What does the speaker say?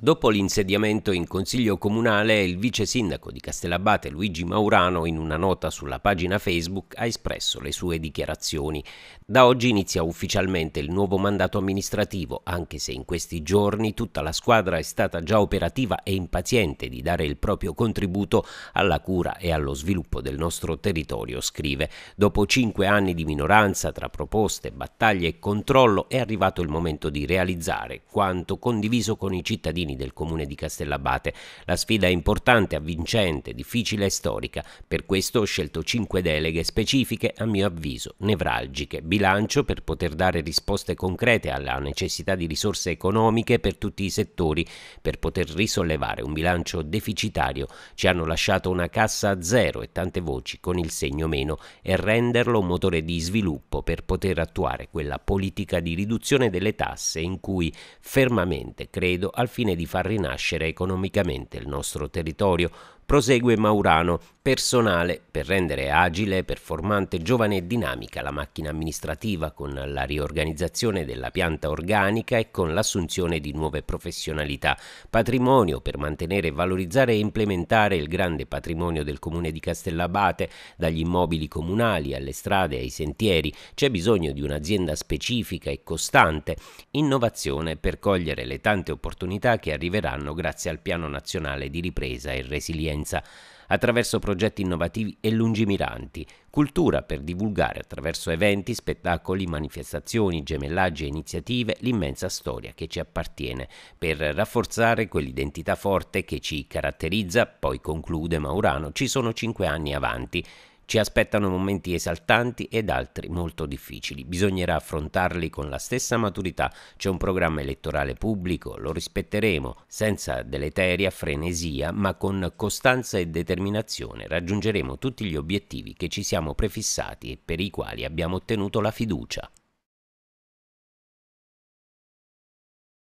Dopo l'insediamento in consiglio comunale, il vice sindaco di Castellabate Luigi Maurano, in una nota sulla pagina Facebook, ha espresso le sue dichiarazioni. Da oggi inizia ufficialmente il nuovo mandato amministrativo, anche se in questi giorni tutta la squadra è stata già operativa e impaziente di dare il proprio contributo alla cura e allo sviluppo del nostro territorio, scrive. Dopo cinque anni di minoranza tra proposte, battaglie e controllo, è arrivato il momento di realizzare quanto condiviso con i cittadini cittadini del comune di Castellabate. La sfida è importante, avvincente, difficile e storica. Per questo ho scelto cinque deleghe specifiche, a mio avviso, nevralgiche. Bilancio per poter dare risposte concrete alla necessità di risorse economiche per tutti i settori, per poter risollevare un bilancio deficitario. Ci hanno lasciato una cassa a zero e tante voci con il segno meno e renderlo un motore di sviluppo per poter attuare quella politica di riduzione delle tasse in cui fermamente credo al fine di far rinascere economicamente il nostro territorio, Prosegue Maurano, personale per rendere agile, performante, giovane e dinamica la macchina amministrativa con la riorganizzazione della pianta organica e con l'assunzione di nuove professionalità, patrimonio per mantenere, valorizzare e implementare il grande patrimonio del comune di Castellabate, dagli immobili comunali alle strade ai sentieri, c'è bisogno di un'azienda specifica e costante, innovazione per cogliere le tante opportunità che arriveranno grazie al Piano Nazionale di Ripresa e Resilienza scienza attraverso progetti innovativi e lungimiranti, cultura per divulgare attraverso eventi, spettacoli, manifestazioni, gemellaggi e iniziative l'immensa storia che ci appartiene, per rafforzare quell'identità forte che ci caratterizza, poi conclude Maurano, ci sono cinque anni avanti. Ci aspettano momenti esaltanti ed altri molto difficili. Bisognerà affrontarli con la stessa maturità. C'è un programma elettorale pubblico, lo rispetteremo, senza deleteria frenesia, ma con costanza e determinazione raggiungeremo tutti gli obiettivi che ci siamo prefissati e per i quali abbiamo ottenuto la fiducia.